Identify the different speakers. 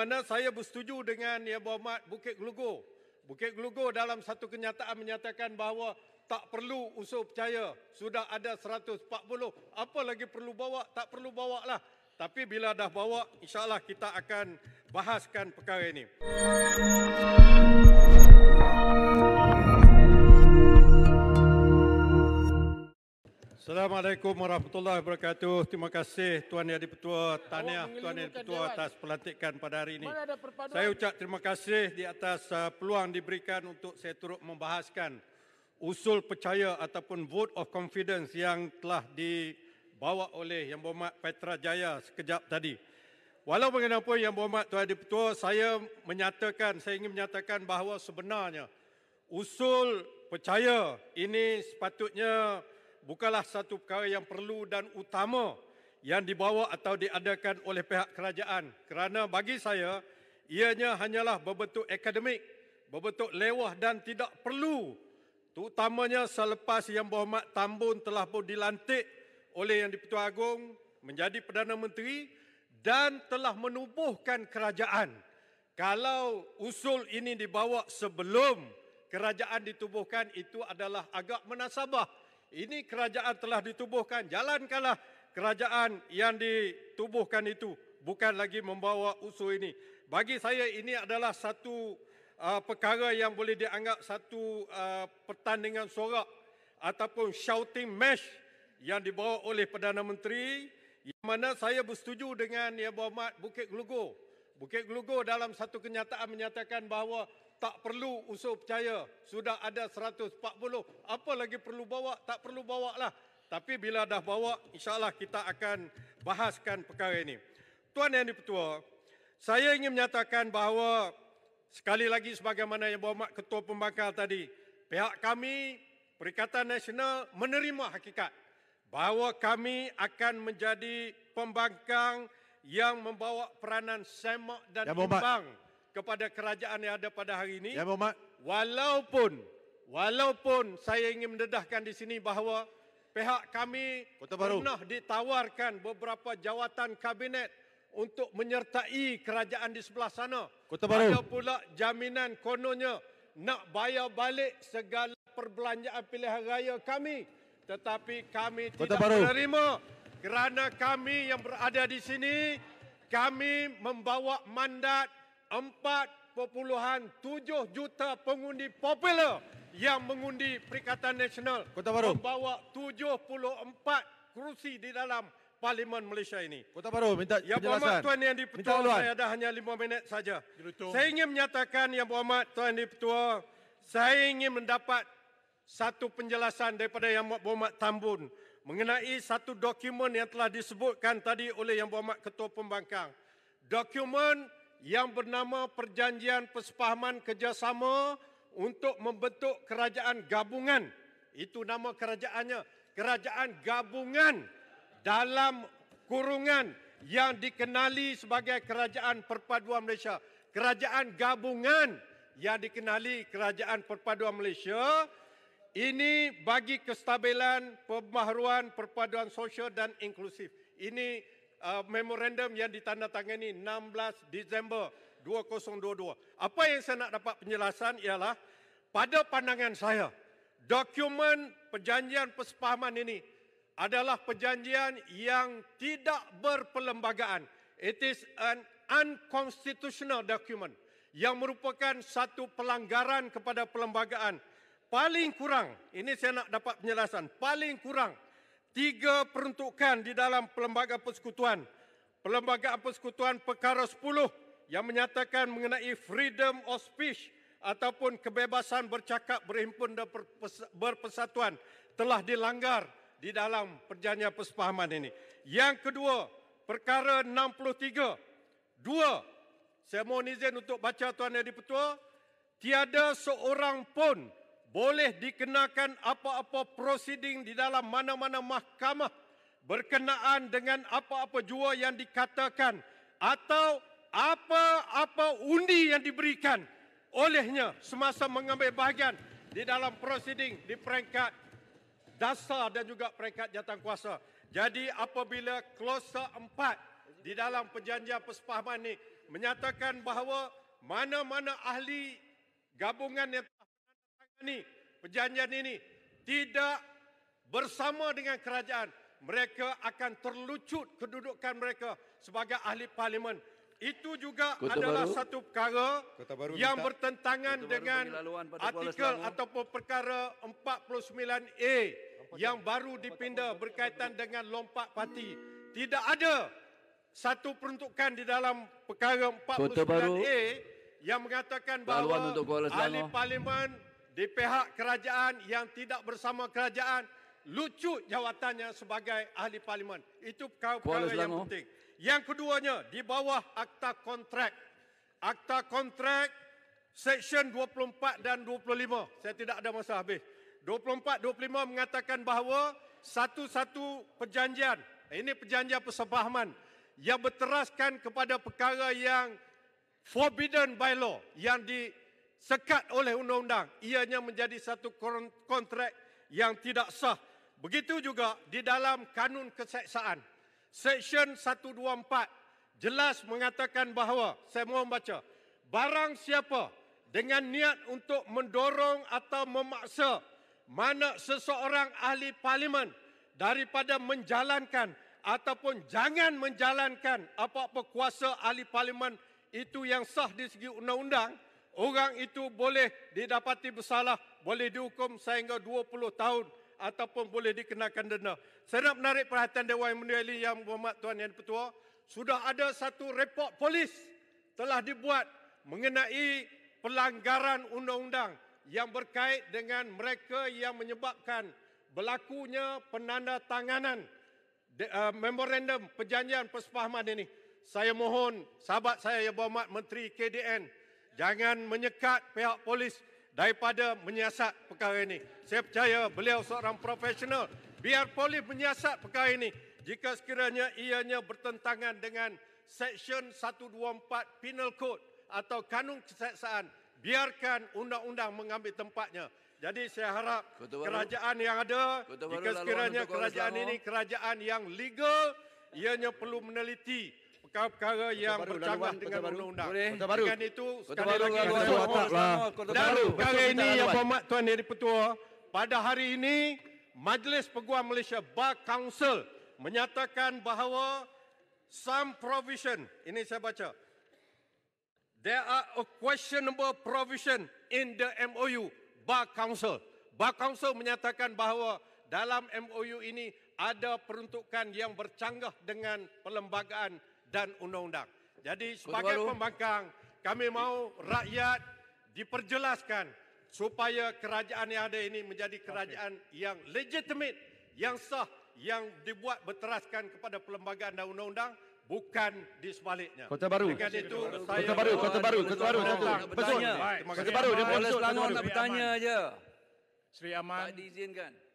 Speaker 1: mana saya bersetuju dengan ya Berhormat Bukit Gelugur. Bukit Gelugur dalam satu kenyataan menyatakan bahawa tak perlu usul percaya. Sudah ada 140. Apa lagi perlu bawa? Tak perlu bawa lah. Tapi bila dah bawa, insyaAllah kita akan bahaskan perkara ini. Assalamualaikum warahmatullahi wabarakatuh. Terima kasih Tuan Yang Dipertua Tahniah Tuan Yang Dipertua atas pelantikan pada hari ini. Saya ucap terima kasih di atas uh, peluang diberikan untuk saya turut membahaskan usul percaya ataupun vote of confidence yang telah dibawa oleh Yang Berhormat Petra Jaya sekejap tadi. Walau bagaimanapun Yang Berhormat Tuan Yang Dipertua, saya menyatakan, saya ingin menyatakan bahawa sebenarnya usul percaya ini sepatutnya bukanlah satu perkara yang perlu dan utama yang dibawa atau diadakan oleh pihak kerajaan kerana bagi saya ianya hanyalah berbentuk akademik berbentuk lewah dan tidak perlu terutamanya selepas Yang Berhormat Tambun telah pun dilantik oleh Yang di-Pertuan Agong menjadi Perdana Menteri dan telah menubuhkan kerajaan kalau usul ini dibawa sebelum kerajaan ditubuhkan itu adalah agak menasabah ini kerajaan telah ditubuhkan, jalankanlah kerajaan yang ditubuhkan itu bukan lagi membawa usul ini. Bagi saya ini adalah satu uh, perkara yang boleh dianggap satu uh, pertandingan sorak ataupun shouting match yang dibawa oleh Perdana Menteri yang mana saya bersetuju dengan Yang Berhormat Bukit Gelugur. Bukit Gelugur dalam satu kenyataan menyatakan bahawa tak perlu usul percaya. Sudah ada 140. Apa lagi perlu bawa? Tak perlu bawa lah. Tapi bila dah bawa, insyaAllah kita akan bahaskan perkara ini. Tuan Yang Dipertua, saya ingin menyatakan bahawa sekali lagi sebagaimana yang bawa Mak Ketua Pembangkal tadi, pihak kami, Perikatan Nasional menerima hakikat bahawa kami akan menjadi pembangkang yang membawa peranan semak dan ya, imbang kepada kerajaan yang ada pada hari ini. Ya, Muhammad. Walaupun walaupun saya ingin mendedahkan di sini bahawa pihak kami Kota Baru. ditawarkan beberapa jawatan kabinet untuk menyertai kerajaan di sebelah sana. Kota Baru. Ada pula jaminan kononnya nak bayar balik segala perbelanjaan pilihan raya kami. Tetapi kami Kota tidak Baru. menerima kerana kami yang berada di sini, kami membawa mandat 4.7 juta pengundi popular yang mengundi Perikatan Nasional Kota Baru. membawa 74 kerusi di dalam Parlimen Malaysia ini. Kota Baru minta ya penjelasan. Yang Tuan Yang Dipertua, saya ada hanya 5 minit saja. Saya ingin menyatakan Yang Berhormat Tuan yang Dipertua, saya ingin mendapat satu penjelasan daripada Yang Berhormat Tambun mengenai satu dokumen yang telah disebutkan tadi oleh Yang Berhormat Ketua Pembangkang. Dokumen yang bernama Perjanjian Persepahaman Kerjasama untuk membentuk kerajaan gabungan. Itu nama kerajaannya. Kerajaan gabungan dalam kurungan yang dikenali sebagai Kerajaan Perpaduan Malaysia. Kerajaan gabungan yang dikenali Kerajaan Perpaduan Malaysia ini bagi kestabilan pembaharuan perpaduan sosial dan inklusif. Ini Ah, memorandum yang ditandatangani 16 Disember 2022. Apa yang saya nak dapat penjelasan ialah pada pandangan saya, dokumen perjanjian persepahaman ini adalah perjanjian yang tidak berperlembagaan. It is an unconstitutional document yang merupakan satu pelanggaran kepada perlembagaan. Paling kurang, ini saya nak dapat penjelasan, paling kurang tiga peruntukan di dalam Perlembagaan Persekutuan. Perlembagaan Persekutuan Perkara 10 yang menyatakan mengenai freedom of speech ataupun kebebasan bercakap, berhimpun dan berpersatuan telah dilanggar di dalam perjanjian persepahaman ini. Yang kedua, perkara 63. Dua, saya mohon izin untuk baca Tuan Yang Dipertua, tiada seorang pun boleh dikenakan apa-apa prosiding di dalam mana-mana mahkamah berkenaan dengan apa-apa jua yang dikatakan atau apa-apa undi yang diberikan olehnya semasa mengambil bahagian di dalam prosiding di peringkat dasar dan juga peringkat kuasa. Jadi apabila klausa empat di dalam perjanjian persepahaman ini menyatakan bahawa mana-mana ahli gabungan yang ini perjanjian ini tidak bersama dengan kerajaan mereka akan terlucut kedudukan mereka sebagai ahli parlimen itu juga Kota adalah Baru. satu perkara Baru yang minta. bertentangan Kota dengan artikel ataupun perkara 49A yang baru dipindah berkaitan dengan lompat parti tidak ada satu peruntukan di dalam perkara 49A yang mengatakan bahawa ahli parlimen di pihak kerajaan yang tidak bersama kerajaan lucu jawatannya sebagai ahli parlimen. Itu kau perkara yang penting. Yang keduanya, di bawah akta kontrak. Akta kontrak Seksyen 24 dan 25. Saya tidak ada masa habis. 24-25 mengatakan bahawa satu-satu perjanjian, ini perjanjian persepahaman yang berteraskan kepada perkara yang forbidden by law, yang di disekat oleh undang-undang. Ianya menjadi satu kontrak yang tidak sah. Begitu juga di dalam kanun keseksaan. Seksyen 124 jelas mengatakan bahawa, saya mohon baca, barang siapa dengan niat untuk mendorong atau memaksa mana seseorang ahli parlimen daripada menjalankan ataupun jangan menjalankan apa-apa kuasa ahli parlimen itu yang sah di segi undang-undang, Orang itu boleh didapati bersalah, boleh dihukum sehingga 20 tahun ataupun boleh dikenakan denda. Saya nak menarik perhatian Dewan Menteri yang berhormat Tuan Yang Petua, sudah ada satu report polis telah dibuat mengenai pelanggaran undang-undang yang berkait dengan mereka yang menyebabkan berlakunya penanda tanganan eh, memorandum perjanjian persepahaman ini. Saya mohon sahabat saya yang berhormat Menteri KDN, jangan menyekat pihak polis daripada menyiasat perkara ini. Saya percaya beliau seorang profesional. Biar polis menyiasat perkara ini jika sekiranya ianya bertentangan dengan Seksyen 124 Penal Code atau Kanun Keseksaan. Biarkan undang-undang mengambil tempatnya. Jadi saya harap Kutubaru. kerajaan yang ada, Kutubaru jika sekiranya kerajaan ini kerajaan yang legal, ianya perlu meneliti perkara-perkara yang bercanggah dengan undang-undang. Dengan itu sekali lagi saya mohonlah. Dan perkara ini yang hormat Tuan Yang Dipertua, pada hari ini Majlis Peguam Malaysia Bar Council menyatakan bahawa some provision ini saya baca there are a questionable provision in the MOU Bar Council. Bar Council menyatakan bahawa dalam MOU ini ada peruntukan yang bercanggah dengan perlembagaan dan undang-undang. Jadi sebagai pembangkang, kami mahu rakyat diperjelaskan supaya kerajaan yang ada ini menjadi kerajaan okay. yang legitimate, yang sah, yang dibuat berteraskan kepada perlembagaan dan undang-undang bukan di sebaliknya. Kota Baru. itu, Kota Baru, Kota Baru, Kota Baru. Kota Baru, Kota Baru. Kota Baru, Kota Baru. Kota Baru, Kota Baru. Kota Baru, Kota Baru. Kota Baru, Kota Baru. Kota Baru, Kota Baru. Kota Baru, Kota Baru. Kota Baru, Kota Baru. Kota Baru, Kota Baru. Kota Baru, Kota Baru. Kota Baru, Kota Baru. Kota Baru, Kota Baru. Kota Baru, Kota Baru. Kota Baru, Kota Baru. Kota Baru, Kota Baru. Kota Baru, Kota Baru. Kota Baru, Kota Baru. Kota Baru, Kota Baru. Kota Baru, Kota